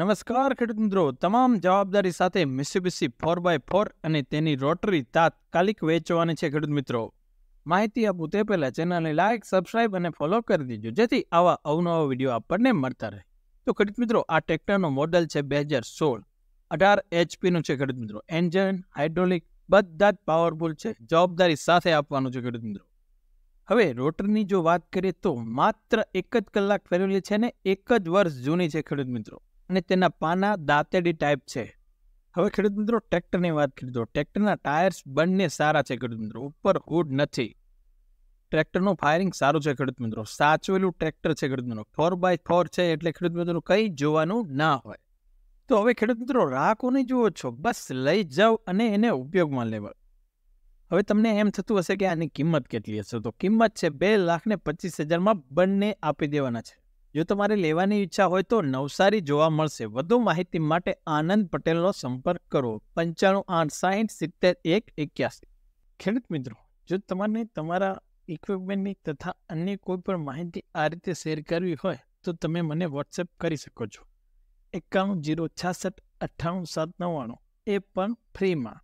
નમસ્કાર ખેડૂત મિત્રો તમામ જવાબદારી સાથે મિસીબીસી ફોર બાય ફોર અને તેની રોટરી તાત્કાલિક વેચવાની છે ખેડૂત મિત્રો માહિતી આપું તે પહેલાં ચેનલને લાઇક સબસ્ક્રાઇબ અને ફોલો કરી દીજો જેથી આવા અવનવા વિડીયો આપણને મળતા રહે તો ખેડૂત મિત્રો આ ટ્રેક્ટરનું મોડલ છે બે હજાર સોળ અઢાર એચપીનું છે ખેડૂત મિત્રો એન્જિન હાઇડ્રોલિક બધા જ પાવરફુલ છે જવાબદારી સાથે આપવાનું છે ખેડૂત મિત્રો હવે રોટરની જો વાત કરીએ તો માત્ર એક જ કલાક ફેરવેલી છે ને એક જ વર્ષ જૂની છે ખેડૂત મિત્રો અને તેના પાના દાંતેડી ટાઈપ છે હવે ખેડૂત મિત્રો ટ્રેક્ટરની વાત કરી દો ટ્રેક્ટરના ટાયર્સ બંને સારા છે ખેડૂત મિત્રો ઉપર હૂડ નથી ટ્રેક્ટરનું ફાયરિંગ સારું છે ખેડૂત મિત્રો સાચવેલું ટ્રેક્ટર છે ખેડૂત મિત્રો ફોર બાય ફોર છે એટલે ખેડૂત મિત્રો કંઈ જોવાનું ના હોય તો હવે ખેડૂત મિત્રો રાહ કોને જુઓ છો બસ લઈ જાઓ અને એને ઉપયોગમાં લેવા હવે તમને એમ થતું હશે કે આની કિંમત કેટલી હશે તો કિંમત છે બે લાખ ને પચીસ હજારમાં બંને આપી દેવાના છે જો તમારે લેવાની ઈચ્છા હોય તો નવસારી જોવા મળશે વધુ માહિતી માટે આનંદ પટેલનો સંપર્ક કરો પંચાણું આઠ સાહીઠ સિત્તેર એક એક્યાસી ખેડૂત મિત્રો જો તમારે તમારા ઇક્વિપમેન્ટની તથા અન્ય કોઈ પણ માહિતી આ રીતે શેર કરવી હોય તો તમે મને વોટ્સએપ કરી શકો છો એકાણું જીરો છાસઠ અઠ્ઠાણું સાત નવ્વાણું એ પણ ફ્રીમાં